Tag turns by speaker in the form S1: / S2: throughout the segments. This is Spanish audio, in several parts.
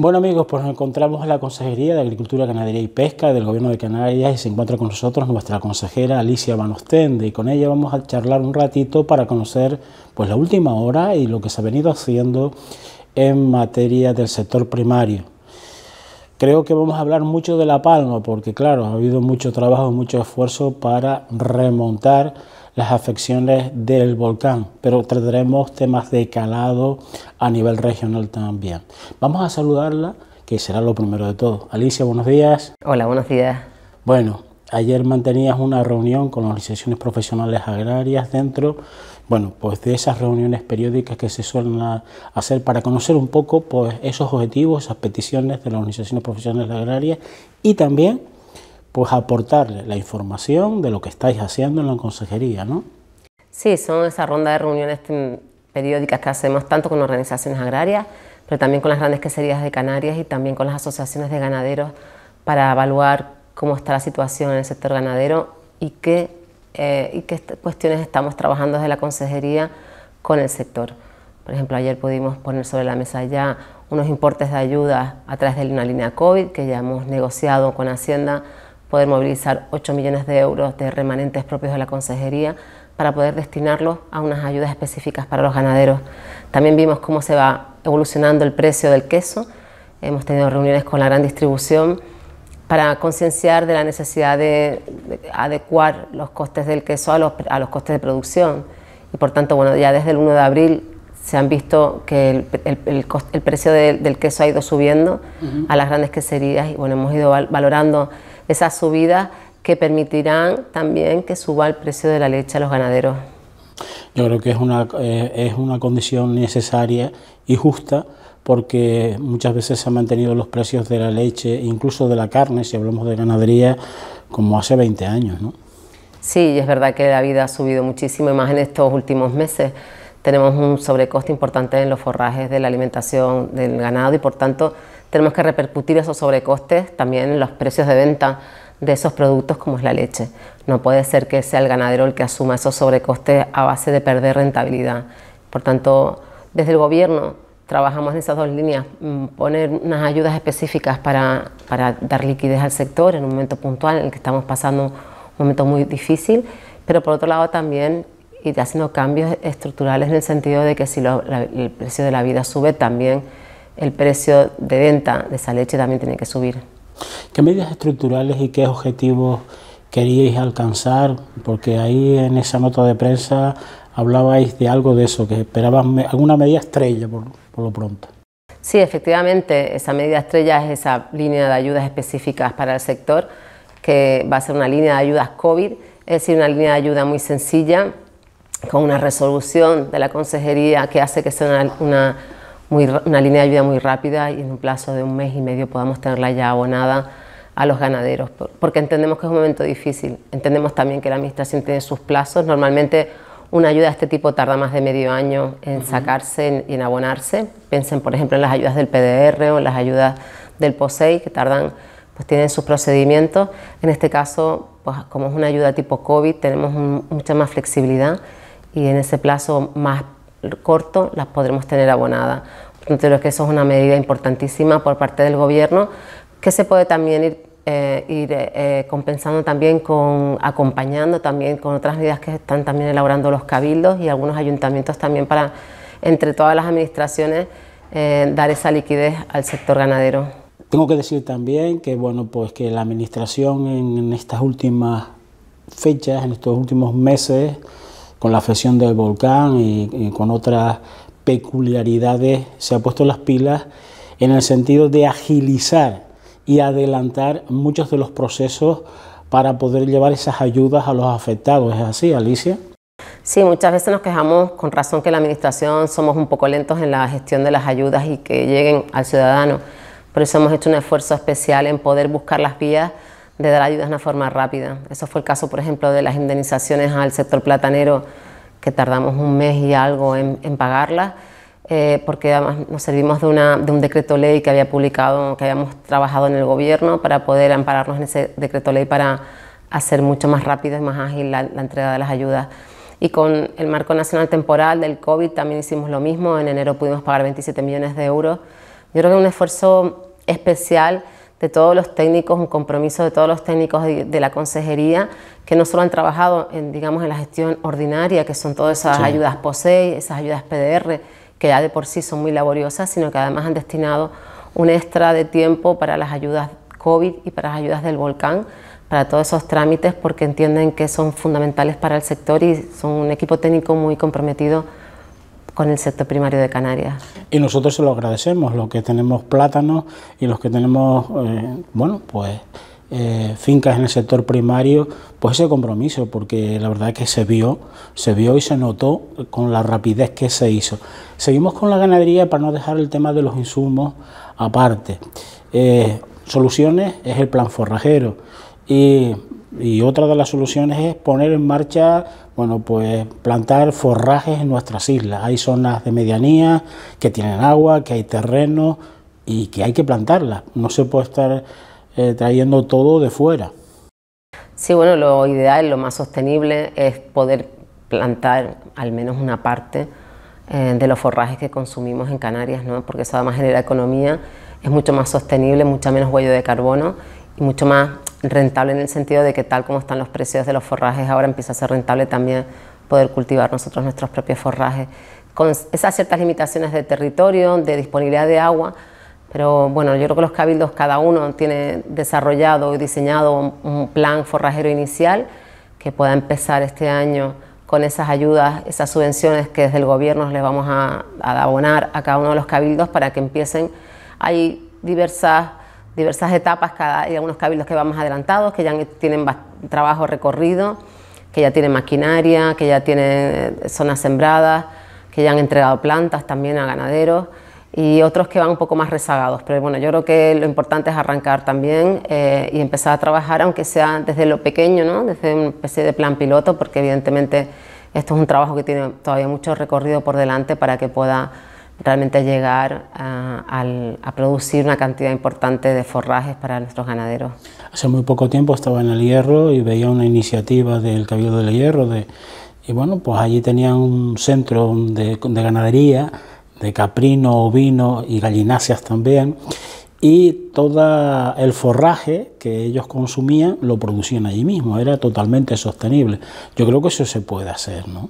S1: Bueno amigos, pues nos encontramos en la Consejería de Agricultura, Ganadería y Pesca del Gobierno de Canarias y se encuentra con nosotros nuestra consejera Alicia Van y con ella vamos a charlar un ratito para conocer pues la última hora y lo que se ha venido haciendo en materia del sector primario. Creo que vamos a hablar mucho de La Palma, porque claro, ha habido mucho trabajo, mucho esfuerzo para remontar las afecciones del volcán, pero trataremos temas de calado a nivel regional también. Vamos a saludarla, que será lo primero de todo. Alicia, buenos días. Hola, buenos días. Bueno, ayer mantenías una reunión con organizaciones profesionales agrarias dentro bueno, pues de esas reuniones periódicas que se suelen hacer para conocer un poco pues, esos objetivos, esas peticiones de las organizaciones profesionales agrarias y también pues aportarle la información de lo que estáis haciendo en la consejería, ¿no?
S2: Sí, son esa ronda de reuniones periódicas que hacemos tanto con organizaciones agrarias, pero también con las grandes queserías de Canarias y también con las asociaciones de ganaderos para evaluar cómo está la situación en el sector ganadero y qué eh, y qué cuestiones estamos trabajando desde la consejería con el sector. Por ejemplo, ayer pudimos poner sobre la mesa ya unos importes de ayuda a través de una línea COVID que ya hemos negociado con Hacienda poder movilizar 8 millones de euros de remanentes propios de la consejería para poder destinarlos a unas ayudas específicas para los ganaderos. También vimos cómo se va evolucionando el precio del queso. Hemos tenido reuniones con la gran distribución para concienciar de la necesidad de, adecuar los costes del queso a los, costes de producción. Y por tanto, bueno, ya desde el 1 de abril se han visto que el, precio del queso ha ido subiendo a las grandes queserías y bueno, hemos ido valorando esas subidas que permitirán también que suba el precio de la leche a los ganaderos.
S1: Yo creo que es una, eh, es una condición necesaria y justa porque muchas veces se han mantenido los precios de la leche, incluso de la carne, si hablamos de ganadería, como hace 20 años. ¿no?
S2: Sí, es verdad que la vida ha subido muchísimo y más en estos últimos meses. Tenemos un sobrecoste importante en los forrajes de la alimentación del ganado y por tanto tenemos que repercutir esos sobrecostes también en los precios de venta de esos productos como es la leche. No puede ser que sea el ganadero el que asuma esos sobrecostes a base de perder rentabilidad. Por tanto, desde el gobierno trabajamos en esas dos líneas, mm, poner unas ayudas específicas para, para, dar liquidez al sector en un momento puntual en el que estamos pasando un momento muy difícil, pero por otro lado también ir haciendo cambios estructurales en el sentido de que si el precio de la vida sube, también el precio de venta de esa leche también tiene que subir.
S1: ¿Qué medidas estructurales y qué objetivos queríais alcanzar? Porque ahí en esa nota de prensa hablabais de algo de eso, que esperabais alguna medida estrella. Por lo pronto.
S2: Sí, efectivamente, esa medida estrella es esa línea de ayudas específicas para el sector, que va a ser una línea de ayudas COVID, es decir, una línea de ayuda muy sencilla, con una resolución de la consejería que hace que sea una, una línea de ayuda muy rápida y en un plazo de un mes y medio podamos tenerla ya abonada a los ganaderos, porque entendemos que es un momento difícil. Entendemos también que la Administración tiene sus plazos. Normalmente una ayuda de este tipo tarda más de medio año en sacarse y en, abonarse. Piensen, por ejemplo, en las ayudas del PDR o en las ayudas del POSEI, que tardan, pues tienen sus procedimientos. En este caso, pues como es una ayuda tipo COVID, tenemos mucha más flexibilidad y en ese plazo más corto las podremos tener abonadas. Entonces, creo que eso es una medida importantísima por parte del Gobierno que se puede también ir eh, ir eh, compensando también con, acompañando también con otras medidas que están también elaborando los cabildos y algunos ayuntamientos también para, entre todas las administraciones, eh, dar esa liquidez al sector ganadero.
S1: Tengo que decir también que, bueno, pues que la administración en, estas últimas fechas, en estos últimos meses, con la afección del volcán y con otras peculiaridades, se ha puesto las pilas en el sentido de agilizar y adelantar muchos de los procesos para poder llevar esas ayudas a los afectados. ¿Es así, Alicia?
S2: Sí, muchas veces nos quejamos con razón que la Administración somos un poco lentos en la gestión de las ayudas y que lleguen al ciudadano. Por eso hemos hecho un esfuerzo especial en poder buscar las vías de dar ayudas de una forma rápida. Eso fue el caso, por ejemplo, de las indemnizaciones al sector platanero, que tardamos un mes y algo en, pagarlas eh, porque además nos servimos de, un decreto ley que había publicado, que habíamos trabajado en el gobierno para poder ampararnos en ese decreto ley para hacer mucho más rápido y más ágil la, entrega de las ayudas. Y con el marco nacional temporal del COVID también hicimos lo mismo, en enero pudimos pagar 27 millones de euros. Yo creo que un esfuerzo especial de todos los técnicos, un compromiso de todos los técnicos de, la consejería, que no solo han trabajado en, digamos, en la gestión ordinaria, que son todas esas ayudas POSEI, esas ayudas PDR, que ya de por sí son muy laboriosas, sino que además han destinado un extra de tiempo para las ayudas COVID y para las ayudas del volcán, para todos esos trámites, porque entienden que son fundamentales para el sector y son un equipo técnico muy comprometido con el sector primario de Canarias.
S1: Y nosotros se lo agradecemos, los que tenemos plátanos y los que tenemos, eh, bueno, pues eh, fincas en el sector primario, pues ese compromiso, porque la verdad que se vio, se vio y se notó con la rapidez que se hizo. Seguimos con la ganadería para no dejar el tema de los insumos aparte. Eh, soluciones es el plan forrajero y, y otra de las soluciones es poner en marcha bueno, pues plantar forrajes en nuestras islas. Hay zonas de medianía que tienen agua, que hay terreno y que hay que plantarlas. No se puede estar eh, trayendo todo de fuera.
S2: Sí, bueno, lo ideal, lo más sostenible es poder plantar al menos una parte eh, de los forrajes que consumimos en Canarias, porque eso además genera economía, es mucho más sostenible, ...mucho menos huello de carbono y mucho más rentable en el sentido de que tal como están los precios de los forrajes, ahora empieza a ser rentable también poder cultivar nosotros nuestros propios forrajes, con esas ciertas limitaciones de territorio, de disponibilidad de agua, pero bueno, yo creo que los cabildos cada uno tiene desarrollado y diseñado un plan forrajero inicial que pueda empezar este año con esas ayudas, esas subvenciones que desde el gobierno les vamos a, abonar a cada uno de los cabildos para que empiecen. Hay diversas, etapas, cada, hay algunos cabildos que van más adelantados, que ya tienen trabajo recorrido, que ya tienen maquinaria, que ya tienen eh, zonas sembradas, que ya han entregado plantas también a ganaderos y otros que van un poco más rezagados. Pero bueno, yo creo que lo importante es arrancar también eh, y empezar a trabajar, aunque sea desde lo pequeño, ¿no? desde un especie de plan piloto, porque evidentemente esto es un trabajo que tiene todavía mucho recorrido por delante para que pueda realmente llegar eh, a, producir una cantidad importante de forrajes para nuestros ganaderos.
S1: Hace muy poco tiempo estaba en el Hierro y veía una iniciativa del Cabildo del Hierro de, y bueno, pues allí tenían un centro de ganadería de caprino, ovino y gallináceas también. Y todo el forraje que ellos consumían lo producían allí mismo, era totalmente sostenible. Yo creo que eso se puede hacer, ¿no?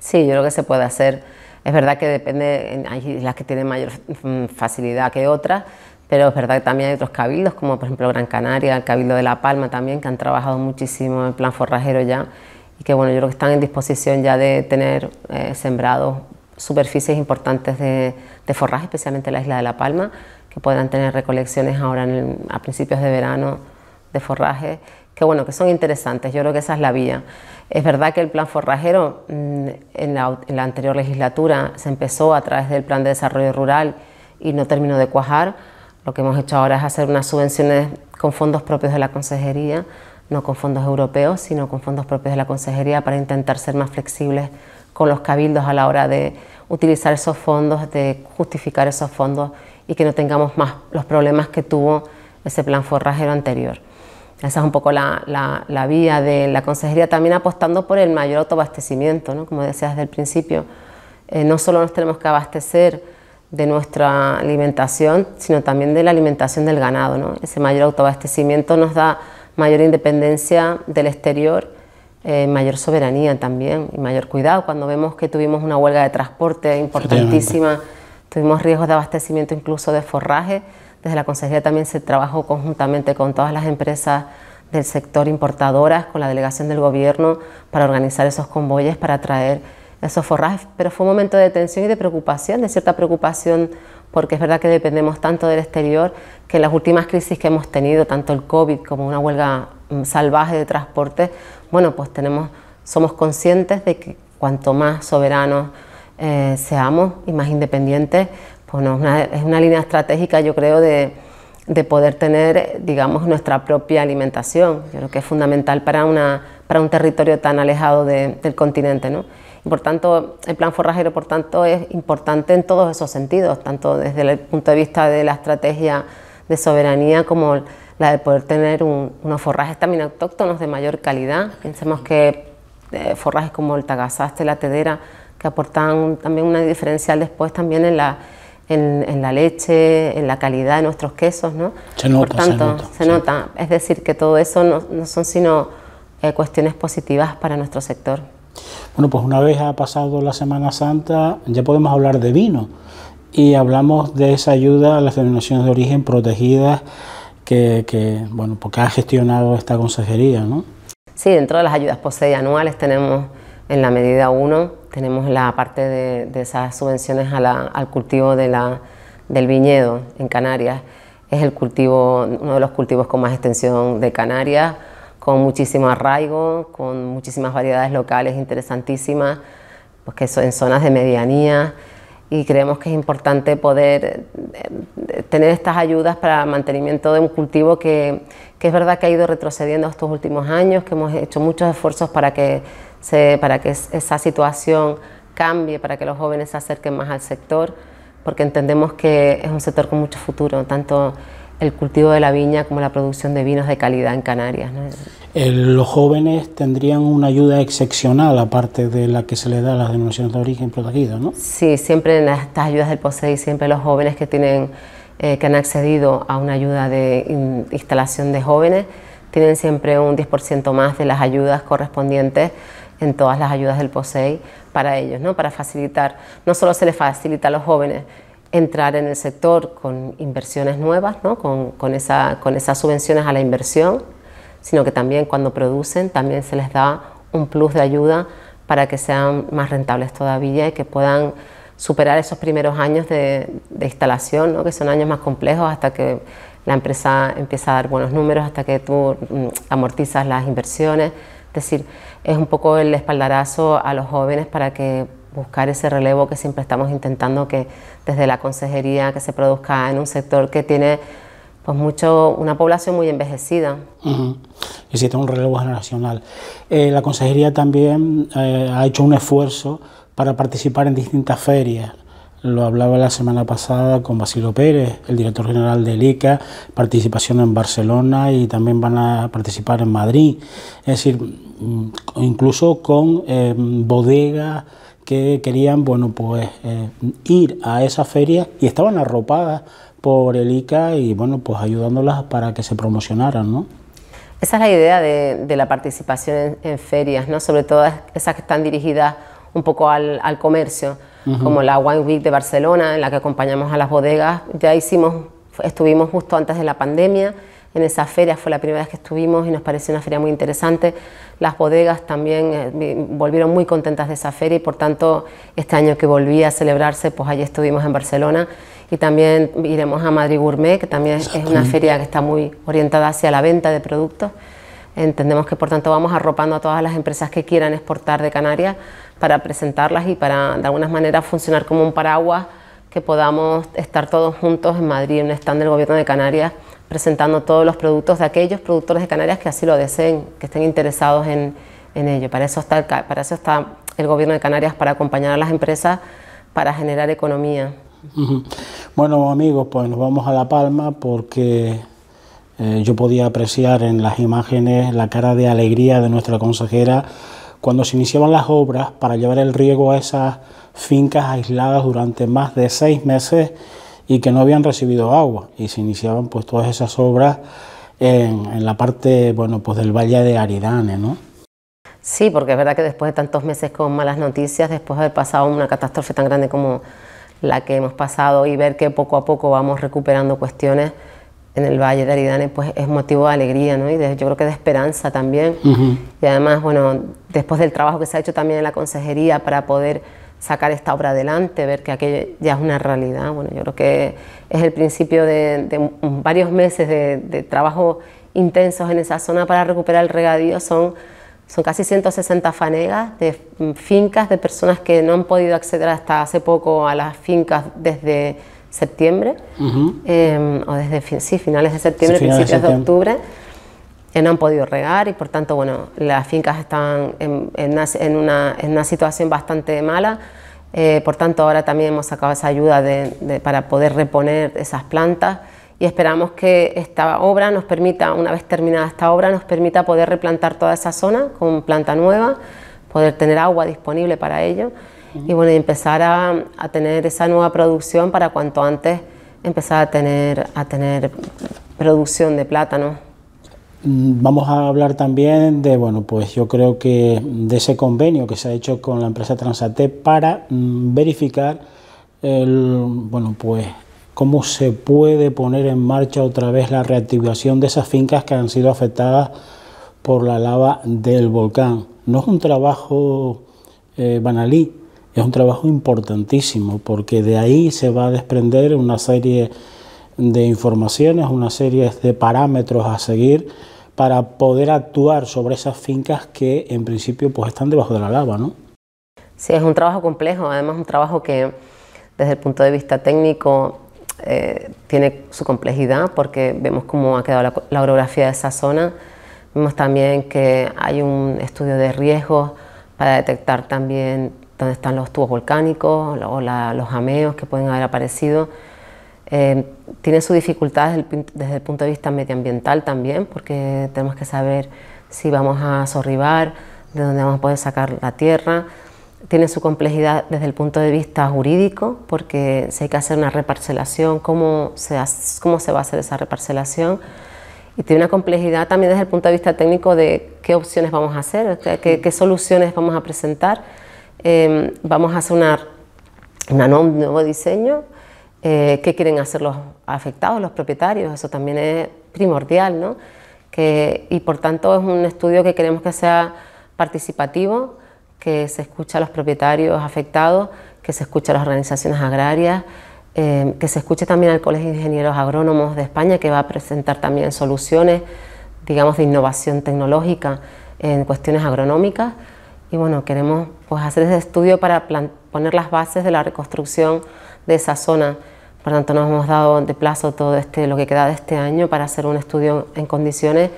S2: Sí, yo creo que se puede hacer. Es verdad que depende, hay islas que tienen mayor mm, facilidad que otras, pero es verdad que también hay otros cabildos, como por ejemplo Gran Canaria, el Cabildo de La Palma también, que han trabajado muchísimo en plan forrajero ya, y que bueno, yo creo que están en disposición ya de tener sembrado. Eh, sembrados superficies importantes de, forraje, especialmente la isla de La Palma, que puedan tener recolecciones ahora a principios de verano de forraje, que bueno, que son interesantes, yo creo que esa es la vía. Es verdad que el plan forrajero mm, en la, en la anterior legislatura se empezó a través del plan de desarrollo rural y no terminó de cuajar, lo que hemos hecho ahora es hacer unas subvenciones con fondos propios de la consejería, no con fondos europeos, sino con fondos propios de la consejería para intentar ser más flexibles con los cabildos a la hora de utilizar esos fondos, de justificar esos fondos y que no tengamos más los problemas que tuvo ese plan forrajero anterior. Esa es un poco la, vía de la consejería, también apostando por el mayor autoabastecimiento, ¿no? como decía desde el principio. Eh, no solo nos tenemos que abastecer de nuestra alimentación, sino también de la alimentación del ganado. Ese mayor autoabastecimiento nos da mayor independencia del exterior eh, mayor soberanía también y mayor cuidado. Cuando vemos que tuvimos una huelga de transporte importantísima, tuvimos riesgos de abastecimiento incluso de forraje, desde la Consejería también se trabajó conjuntamente con todas las empresas del sector importadoras, con la delegación del Gobierno, para organizar esos convoyes, para traer esos forrajes. Pero fue un momento de tensión y de preocupación, de cierta preocupación, porque es verdad que dependemos tanto del exterior que en las últimas crisis que hemos tenido, tanto el COVID como una huelga mm, salvaje de transporte, bueno, pues tenemos, somos conscientes de que cuanto más soberanos eh, seamos y más independientes, pues es una línea estratégica, yo creo, de, de, poder tener, digamos, nuestra propia alimentación. Yo creo que es fundamental para, una, para un territorio tan alejado del continente, ¿no? Y por tanto, el plan forrajero, por tanto, es importante en todos esos sentidos, tanto desde el punto de vista de la estrategia de soberanía como la de poder tener unos forrajes también autóctonos de mayor calidad. Pensemos que eh, forrajes como el tagasaste... la tedera, que aportan también una diferencial después también en la, en, la leche, en la calidad de nuestros quesos, ¿no? Se nota, Por tanto, se nota. Es decir, que todo eso no, son sino eh, cuestiones positivas para nuestro sector.
S1: Bueno, pues una vez ha pasado la Semana Santa, ya podemos hablar de vino y hablamos de esa ayuda a las denominaciones de origen protegidas que, bueno, porque ha gestionado esta consejería, ¿no?
S2: Sí, dentro de las ayudas POSEI anuales tenemos en la medida 1, tenemos la parte de, esas subvenciones al cultivo de la, del viñedo en Canarias. Es el cultivo, uno de los cultivos con más extensión de Canarias, con muchísimo arraigo, con muchísimas variedades locales interesantísimas, pues que son en zonas de medianía y creemos que es importante poder eh, tener estas ayudas para el mantenimiento de un cultivo que, es verdad que ha ido retrocediendo estos últimos años, que hemos hecho muchos esfuerzos para que, para que esa situación cambie, para que los jóvenes se acerquen más al sector, porque entendemos que es un sector con mucho futuro, tanto el cultivo de la viña como la producción de vinos de calidad en Canarias.
S1: Eh, los jóvenes tendrían una ayuda excepcional, aparte de la que se le da a las denominaciones de origen
S2: protegidas, ¿no? Sí, siempre en estas ayudas del POSEI, siempre los jóvenes que, tienen, eh, que han accedido a una ayuda de instalación de jóvenes tienen siempre un 10% más de las ayudas correspondientes en todas las ayudas del POSEI para ellos, ¿no? para facilitar, no solo se les facilita a los jóvenes, entrar en el sector con inversiones nuevas, con, esa, con esas subvenciones a la inversión, sino que también cuando producen también se les da un plus de ayuda para que sean más rentables todavía y que puedan superar esos primeros años de, instalación, que son años más complejos hasta que la empresa empieza a dar buenos números, hasta que tú mm, amortizas las inversiones. Es decir, es un poco el espaldarazo a los jóvenes para que buscar ese relevo que siempre estamos intentando que desde la consejería que se produzca en un sector que tiene pues mucho una población muy envejecida.
S1: Existe un relevo generacional. Eh, la consejería también eh, ha hecho un esfuerzo para participar en distintas ferias. Lo hablaba la semana pasada con Basilio Pérez, el director general del ICA, participación en Barcelona y también van a participar en Madrid. Es decir, mm, incluso con eh, bodegas que querían, bueno, pues eh, ir a esa feria y estaban arropadas por el ICA y, bueno, pues ayudándolas para que se promocionaran, ¿no?
S2: Esa es la idea de, la participación en, ferias, ¿no? Sobre todo esas que están dirigidas un poco al, comercio, como la Wine Week de Barcelona, en la que acompañamos a las bodegas. Ya hicimos, estuvimos justo antes de la pandemia en esa feria, fue la primera vez que estuvimos y nos pareció una feria muy interesante. Las bodegas también eh, volvieron muy contentas de esa feria y por tanto este año que volvía a celebrarse, pues allí estuvimos en Barcelona y también iremos a Madrid Gourmet, que también es una feria que está muy orientada hacia la venta de productos. Entendemos que por tanto vamos arropando a todas las empresas que quieran exportar de Canarias para presentarlas y para de alguna manera funcionar como un paraguas que podamos estar todos juntos en Madrid, en un stand del Gobierno de Canarias, presentando todos los productos de aquellos productores de Canarias que así lo deseen, que estén interesados en, ello. Para eso, está el, Gobierno de Canarias, para acompañar a las empresas, para generar economía.
S1: Bueno, amigos, pues nos vamos a La Palma porque eh, yo podía apreciar en las imágenes la cara de alegría de nuestra consejera cuando se iniciaban las obras para llevar el riego a esas fincas aisladas durante más de seis meses y que no habían recibido agua y se iniciaban pues todas esas obras en, la parte bueno pues del valle de Aridane, ¿no?
S2: Sí, porque es verdad que después de tantos meses con malas noticias, después de haber pasado una catástrofe tan grande como la que hemos pasado y ver que poco a poco vamos recuperando cuestiones en el Valle de Aridane, pues es motivo de alegría, ¿no? Y yo creo que de esperanza también. Y además, bueno, después del trabajo que se ha hecho también en la consejería para poder sacar esta obra adelante, ver que aquello ya es una realidad. Bueno, yo creo que es el principio de, varios meses de, trabajo intensos en esa zona para recuperar el regadío. Son, son casi 160 fanegas de mm, fincas de personas que no han podido acceder hasta hace poco a las fincas desde septiembre, em, o desde finales de septiembre, principios de octubre ...ya no han podido regar y por tanto, bueno, las fincas están en, una, situación bastante mala. Eh, por tanto, ahora también hemos sacado esa ayuda para poder reponer esas plantas y esperamos que esta obra nos permita, una vez terminada esta obra, nos permita poder replantar toda esa zona con planta nueva, poder tener agua disponible para ello y bueno, empezar a, tener esa nueva producción para cuanto antes empezar a tener, a tener producción de plátano.
S1: Mm, vamos a hablar también de, bueno, pues yo creo que de ese convenio que se ha hecho con la empresa Transate para mm, verificar, bueno, pues cómo se puede poner en marcha otra vez la reactivación de esas fincas que han sido afectadas por la lava del volcán. No es un trabajo eh, banalí, es un trabajo importantísimo, porque de ahí se va a desprender una serie de informaciones, una serie de parámetros a seguir para poder actuar sobre esas fincas que en principio pues están debajo de la lava, ¿no?
S2: Sí, es un trabajo complejo, además un trabajo que desde el punto de vista técnico eh, tiene su complejidad porque vemos cómo ha quedado la, orografía de esa zona, vemos también que hay un estudio de riesgos para detectar también dónde están los tubos volcánicos o los ameos que pueden haber aparecido eh, tiene su dificultad desde el, punto de vista medioambiental también, porque tenemos que saber si vamos a sorribar, de dónde vamos a poder sacar la tierra. Tiene su complejidad desde el punto de vista jurídico, porque si hay que hacer una reparcelación, cómo se, cómo se va a hacer esa reparcelación. Y tiene una complejidad también desde el punto de vista técnico de qué opciones vamos a hacer, qué, soluciones vamos a presentar. Eh, vamos a hacer un nuevo diseño, eh, qué quieren hacer los afectados, los propietarios, eso también es primordial, ¿no? Que, y por tanto es un estudio que queremos que sea participativo, que se escuche a los propietarios afectados, que se escuche a las organizaciones agrarias, eh, que se escuche también al Colegio de Ingenieros Agrónomos de España, que va a presentar también soluciones, digamos, de innovación tecnológica en cuestiones agronómicas. Y bueno, queremos pues, hacer ese estudio para poner las bases de la reconstrucción de esa zona. Por tanto, nos hemos dado de plazo todo este, lo que queda de este año para hacer un estudio en condiciones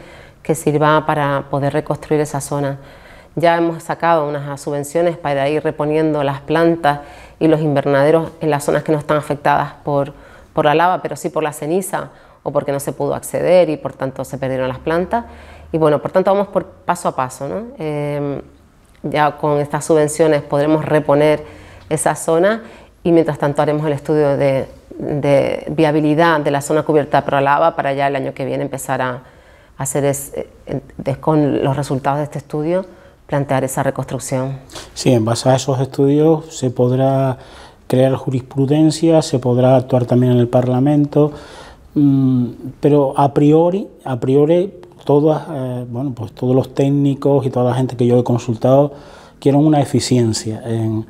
S2: que sirva para poder reconstruir esa zona. Ya hemos sacado unas subvenciones para ir reponiendo las plantas y los invernaderos en las zonas que no están afectadas por, la lava, pero sí por la ceniza o porque no se pudo acceder y por tanto se perdieron las plantas. Y bueno, por tanto vamos paso a paso. Eh, ya con estas subvenciones podremos reponer esa zona y mientras tanto haremos el estudio de, viabilidad de la zona cubierta pro lava para ya el año que viene empezar a, hacer eh, es, con los resultados de este estudio plantear esa reconstrucción.
S1: Sí, en base a esos estudios se podrá crear jurisprudencia, se podrá actuar también en el Parlamento, mm, pero a priori, a priori todas, eh, bueno, pues todos los técnicos y toda la gente que yo he consultado quieren una eficiencia en,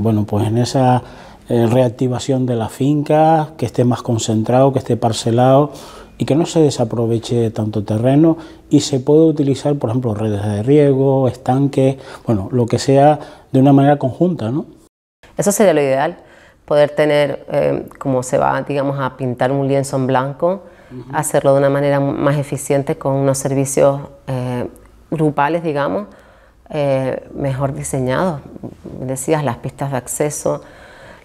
S1: bueno, pues en esa eh, reactivación de la finca... que esté más concentrado, que esté parcelado y que no se desaproveche tanto terreno y se puede utilizar, por ejemplo, redes de riego, estanques, bueno, lo que sea de una manera conjunta, ¿no?
S2: Eso sería lo ideal, poder tener, eh, como se va, digamos, a pintar un lienzo en blanco, hacerlo de una manera más eficiente con unos servicios eh, grupales, digamos, eh, mejor diseñados, decías, las pistas de acceso,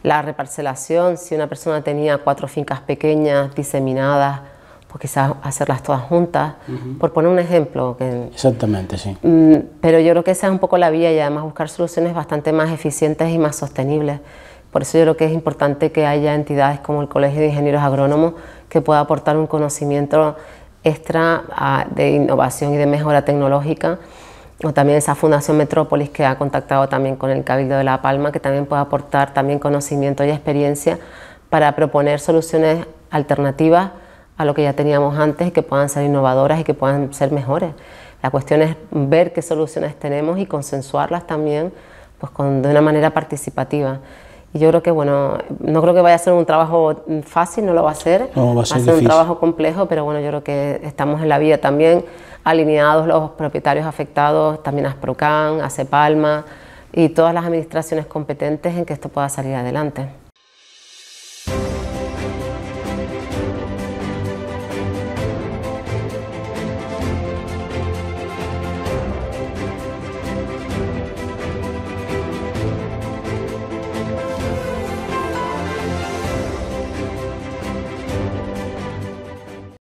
S2: la reparcelación, si una persona tenía cuatro fincas pequeñas diseminadas, pues quizás hacerlas todas juntas, por poner un ejemplo. Que,
S1: Exactamente, sí.
S2: Mm, pero yo creo que esa es un poco la vía y además buscar soluciones bastante más eficientes y más sostenibles. Por eso yo creo que es importante que haya entidades como el Colegio de Ingenieros Agrónomos que pueda aportar un conocimiento extra ah, de innovación y de mejora tecnológica o también esa Fundación Metrópolis que ha contactado también con el Cabildo de La Palma, que también puede aportar también conocimiento y experiencia para proponer soluciones alternativas a lo que ya teníamos antes que puedan ser innovadoras y que puedan ser mejores. La cuestión es ver qué soluciones tenemos y consensuarlas también pues de una manera participativa. Y yo creo que, bueno, no creo que vaya a ser un trabajo fácil, no lo va a ser. va a ser, un trabajo complejo, pero bueno, yo creo que estamos en la vía también alineados los propietarios afectados, también a Acepalma y todas las administraciones competentes en que esto pueda salir adelante.